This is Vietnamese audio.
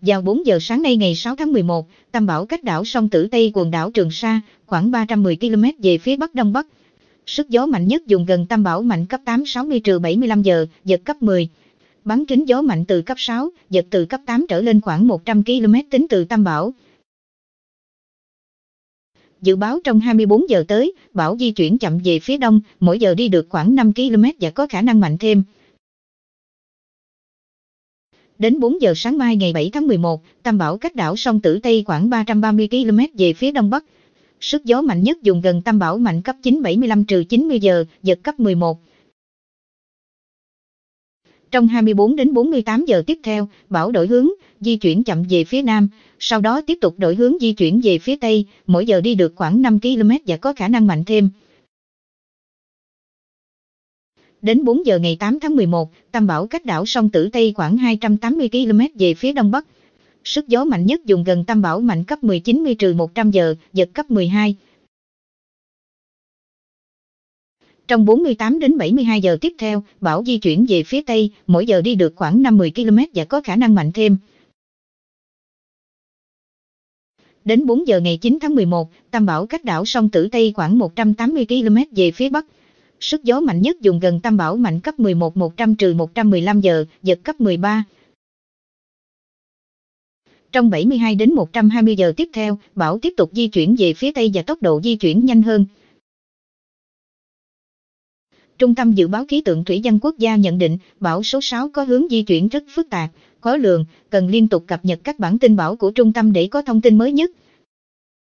Vào 4 giờ sáng nay ngày 6 tháng 11, tâm bão cách đảo sông Tử Tây quần đảo Trường Sa, khoảng 310 km về phía bắc đông bắc. Sức gió mạnh nhất dùng gần tâm bão mạnh cấp 8 60 75 giờ, giật cấp 10. Bắn kính gió mạnh từ cấp 6, giật từ cấp 8 trở lên khoảng 100 km tính từ tâm bão. Dự báo trong 24 giờ tới, bão di chuyển chậm về phía đông, mỗi giờ đi được khoảng 5 km và có khả năng mạnh thêm. Đến 4 giờ sáng mai ngày 7 tháng 11, tam bảo cách đảo sông Tử Tây khoảng 330 km về phía đông bắc. Sức gió mạnh nhất dùng gần tam bảo mạnh cấp 975 trừ 90 giờ, giật cấp 11. Trong 24 đến 48 giờ tiếp theo, bão đổi hướng, di chuyển chậm về phía nam, sau đó tiếp tục đổi hướng di chuyển về phía tây, mỗi giờ đi được khoảng 5 km và có khả năng mạnh thêm. Đến 4 giờ ngày 8 tháng 11, tâm bão cách đảo sông Tử Tây khoảng 280 km về phía đông bắc. Sức gió mạnh nhất dùng gần tâm bão mạnh cấp 19 trừ 100 giờ, giật cấp 12. Trong 48 đến 72 giờ tiếp theo, bão di chuyển về phía Tây, mỗi giờ đi được khoảng 50 km và có khả năng mạnh thêm. Đến 4 giờ ngày 9 tháng 11, tâm bão cách đảo sông Tử Tây khoảng 180 km về phía Bắc, Sức gió mạnh nhất dùng gần tam bảo mạnh cấp 11 100 trừ 115 giờ, giật cấp 13. Trong 72 đến 120 giờ tiếp theo, bão tiếp tục di chuyển về phía Tây và tốc độ di chuyển nhanh hơn. Trung tâm Dự báo Khí tượng Thủy văn Quốc gia nhận định, bão số 6 có hướng di chuyển rất phức tạp, khó lường, cần liên tục cập nhật các bản tin bão của trung tâm để có thông tin mới nhất.